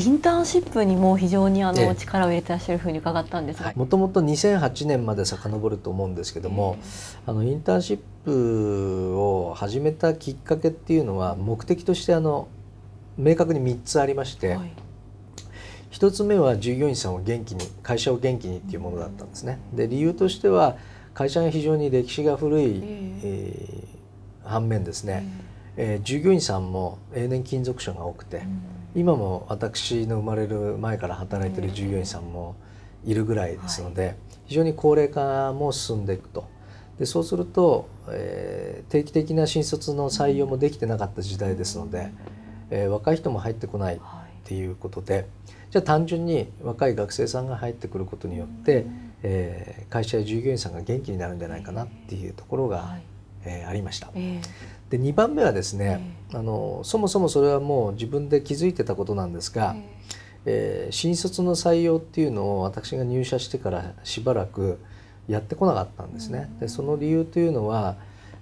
インターンシップにも非常にあの力を入れてらっしゃるふうに伺ったんですがもともと2008年まで遡ると思うんですけども、あのインターンシップを始めたきっかけっていうのは目的としてあの明確に3つありまして、はい、1つ目は従業員さんを元気に会社を元気にっていうものだったんですね。で理由としては会社が非常に歴史が古い、えーえー、反面ですね、えー、従業員さんも永年勤続者が多くて。うん今も私の生まれる前から働いてる従業員さんもいるぐらいですので、はい、非常に高齢化も進んでいくと。でそうすると、えー、定期的な新卒の採用もできてなかった時代ですので、えー、若い人も入ってこないっていうことで、はい、じゃあ単純に若い学生さんが入ってくることによって、えー、会社や従業員さんが元気になるんじゃないかなっていうところがえー、ありました。えー、で2番目はですね、えー、あのそもそもそれはもう自分で気づいてたことなんですが、えー、えー、新卒の採用っていうのを私が入社してからしばらくやってこなかったんですね。でその理由というのは、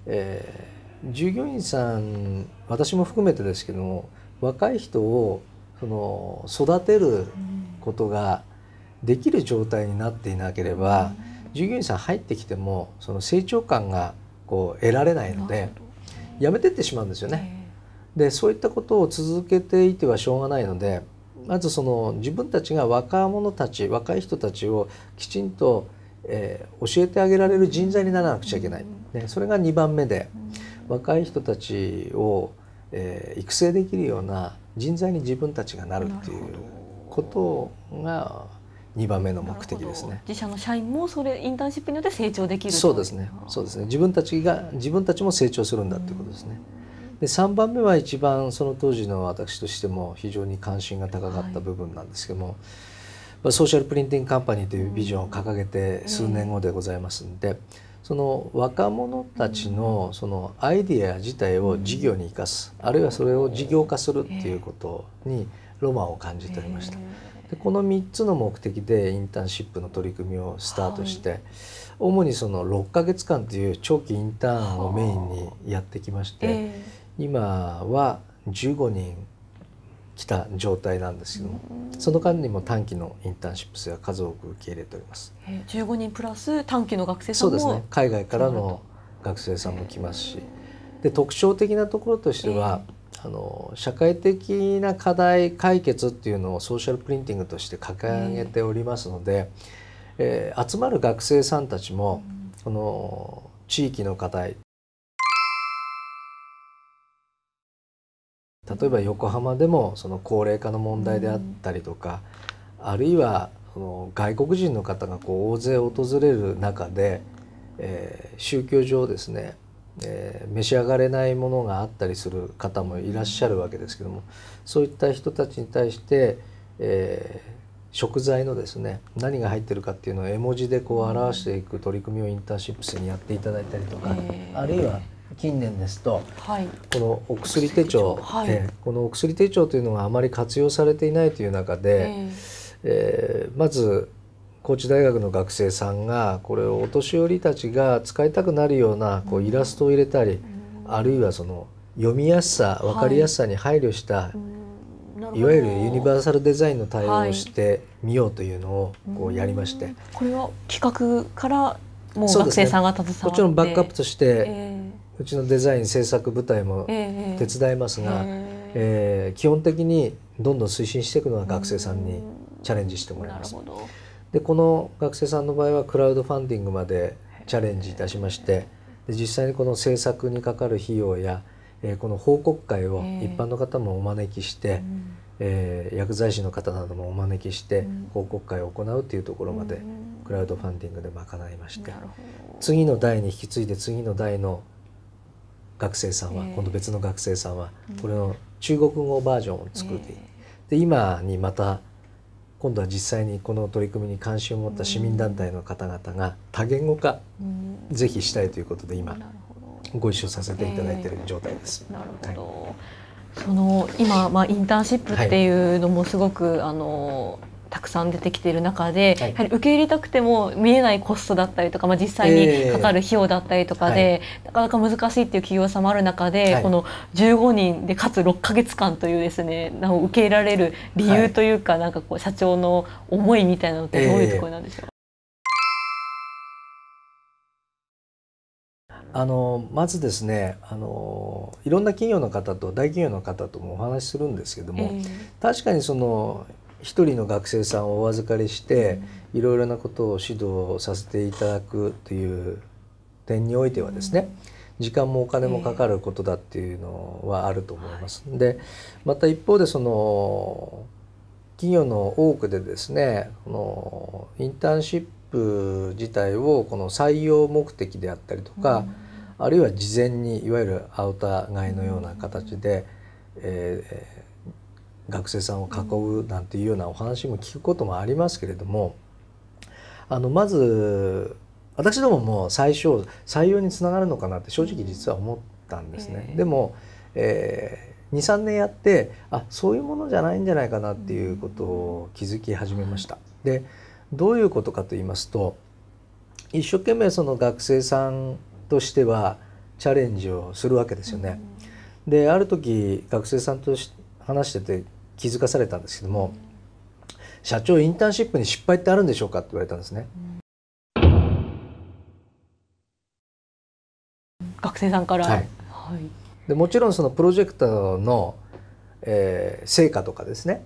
えー、従業員さん私も含めてですけども若い人をその育てることができる状態になっていなければ、従業員さん入ってきてもその成長感がこう得られないのでやめてってしまうんですよね。でそういったことを続けていてはしょうがないのでまずその自分たちが若者たち若い人たちをきちんと、えー、教えてあげられる人材にならなくちゃいけない、ね、それが2番目で若い人たちを、えー、育成できるような人材に自分たちがなるっていうことが2番目の目的ですね自社の社員もそれインターンシップによって成長できるそうですねそうですね自分たちが自分たちも成長するんだっていうことですね、で3番目は一番その当時の私としても非常に関心が高かった部分なんですけども、はいソーシャルプリンティングカンパニーというビジョンを掲げて数年後でございますんで、うん、その若者たちのそのアイディア自体を事業に生かす、うん、あるいはそれを事業化するっていうことにロマンを感じておりました。えーでこの3つの目的でインターンシップの取り組みをスタートして、はい、主にその6か月間という長期インターンをメインにやってきまして、えー、今は15人来た状態なんですけども、うん、その間にも短期のインターンシップ生は数多く受け入れております。えー、15人プラス短期の学生さんもそうですね海外からの学生さんも来ますし、えー、で特徴的なところとしては、えーあの社会的な課題解決っていうのをソーシャルプリンティングとして掲げておりますので、えー、集まる学生さんたちも、うん、この地域の課題例えば横浜でもその高齢化の問題であったりとか、うん、あるいはその外国人の方がこう大勢訪れる中で、えー、宗教上ですねえー、召し上がれないものがあったりする方もいらっしゃるわけですけどもそういった人たちに対して、えー、食材のですね何が入ってるかっていうのを絵文字でこう表していく取り組みをインターシップスにやっていただいたりとか、えー、あるいは近年ですと、はい、このお薬手帳、はい、えー、このお薬手帳というのがあまり活用されていないという中で、えー、えー、まず高知大学の学生さんがこれをお年寄りたちが使いたくなるようなこうイラストを入れたり、あるいはその読みやすさ分かりやすさに配慮した、いわゆるユニバーサルデザインの対応をしてみようというのをこうやりまして、これは企画からもう学生さんが携わって、もちろんバックアップとして、うちのデザイン制作部隊も手伝いますが、ええ基本的にどんどん推進していくのは学生さんにチャレンジしてもらいます。なるほどでこの学生さんの場合はクラウドファンディングまでチャレンジいたしましてで実際にこの制作にかかる費用や、えー、この報告会を一般の方もお招きして、えー、薬剤師の方などもお招きして報告会を行うというところまでクラウドファンディングで賄いまして次の代に引き継いで次の代の学生さんは、今度別の学生さんはこれの中国語バージョンを作ってで今にまた今度は実際にこの取り組みに関心を持った市民団体の方々が多言語化、ぜひしたいということで今ご一緒させていただいている状態です。えー、なるほど、はいその今、まあ、インターンシップっていうのもすごく、はい、あのたくさん出てきている中で、はい、やはり受け入れたくても見えないコストだったりとか、まあ、実際にかかる費用だったりとかで、えーはい、なかなか難しいっていう企業さんもある中で、はい、この15人でかつ6か月間というですねなお受け入れられる理由というか、なんかこう社長の思いみたいなのってどういうところなんでしょう、えー、あのまずですねあのいろんな企業の方と大企業の方ともお話しするんですけども、えー、確かにその一人の学生さんをお預かりしていろいろなことを指導させていただくという点においてはですね時間もお金もかかることだっていうのはあると思います。でまた一方でその企業の多くでですねこのインターンシップ自体をこの採用目的であったりとか、あるいは事前にいわゆるアウター買いのような形で、えー、学生さんを囲うなんていうようなお話も聞くこともありますけれどもあのまず私どもも最初採用につながるのかなって正直実は思ったんですね。でも、えー、23年やってあそういうものじゃないんじゃないかなっていうことを気づき始めました。でどういうことかと言いますと一生懸命その学生さんとしてはチャレンジをするわけですよね。である時学生さんとし話してて気づかされたんですけども「社長インターンシップに失敗ってあるんでしょうか?」って言われたんですね。学生さんから、はい、はい、でもちろんそのプロジェクトの、えー、成果とかですね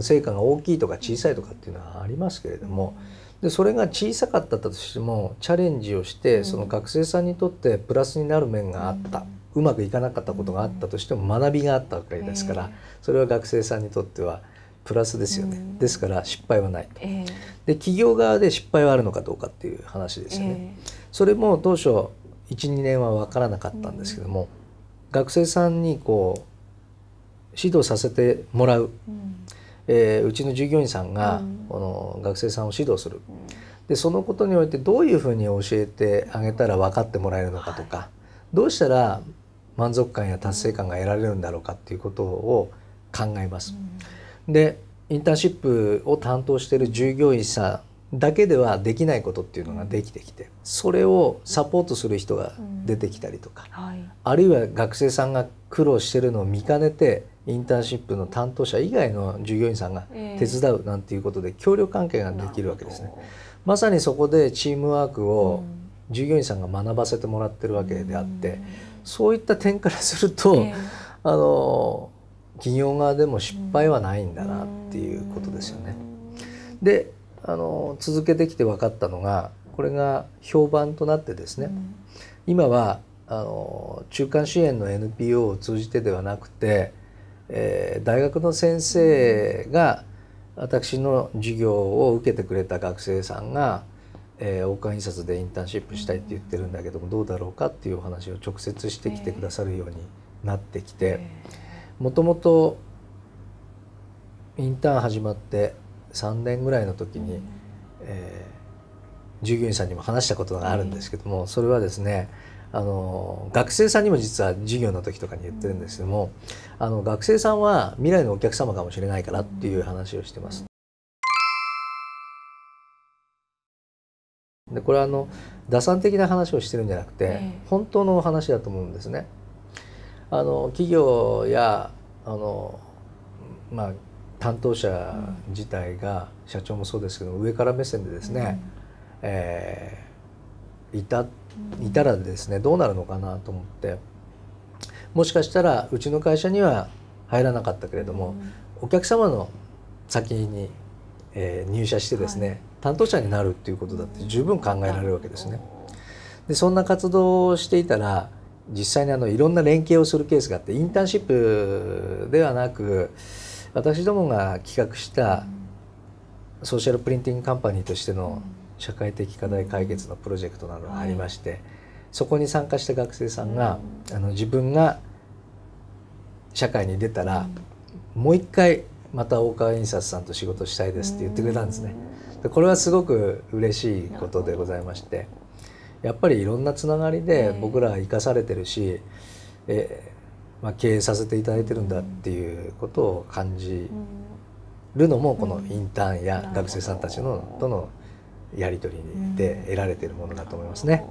成果が大きいとか小さいとかっていうのはありますけれども、でそれが小さかったとしてもチャレンジをしてその学生さんにとってプラスになる面があった、うまくいかなかったことがあったとしても学びがあったわけですから、それは学生さんにとってはプラスですよね、ですから失敗はないと、で企業側で失敗はあるのかどうかっていう話ですよね、それも当初12年は分からなかったんですけども、学生さんにこう指導させてもらう、うん、えー、うちの従業員さんが、この学生さんを指導する、でそのことにおいてどういうふうに教えてあげたら分かってもらえるのかとか、どうしたら満足感や達成感が得られるんだろうかっていうことを考えます。でインターンシップを担当している従業員さんだけではできないことっていうのができてきてそれをサポートする人が出てきたりとか、あるいは学生さんが苦労してるのを見かねてインターンシップの担当者以外の従業員さんが手伝うなんていうことで協力関係ができるわけですね。まさにそこでチームワークを従業員さんが学ばせてもらってるわけであって、そういった点からすると、えー、あの企業側でも失敗はないんだなっていうことですよね。であの続けてきて分かったのがこれが評判となってですね、今はあの中間支援の NPO を通じてではなくて、えー、大学の先生が私の授業を受けてくれた学生さんがえー、大印刷でインターンシップしたいって言ってるんだけどもどうだろうかっていうお話を直接してきてくださるようになってきてもともとインターン始まって3年ぐらいの時に、えー、従業員さんにも話したことがあるんですけども、それはですねあの学生さんにも実は授業の時とかに言ってるんですけどもあの学生さんは未来のお客様かもしれないからっていう話をしてます。でこれはあの打算的な話をしてるんじゃなくて、本当の話だと思うんですね。あの企業やあの、まあ、担当者自体が、うん、社長もそうですけど上から目線でですね、うん、えー、いたいたらですねどうなるのかなと思ってもしかしたらうちの会社には入らなかったけれども、うん、お客様の先に、えー、入社してですね、はい担当者になるっていうことだって十分考えられるわけですね。でそんな活動をしていたら実際にあのいろんな連携をするケースがあってインターンシップではなく私どもが企画したソーシャルプリンティングカンパニーとしての社会的課題解決のプロジェクトなどがありまして、そこに参加した学生さんが、あの自分が社会に出たら、もう一回また大川印刷さんと仕事したいですって言ってくれたんですね。これはすごく嬉しいことでございましてやっぱりいろんなつながりで僕らは生かされてるし、えー、まあ、経営させていただいてるんだっていうことを感じるのもこのインターンや学生さんたちのとのやり取りで得られてるものだと思いますね。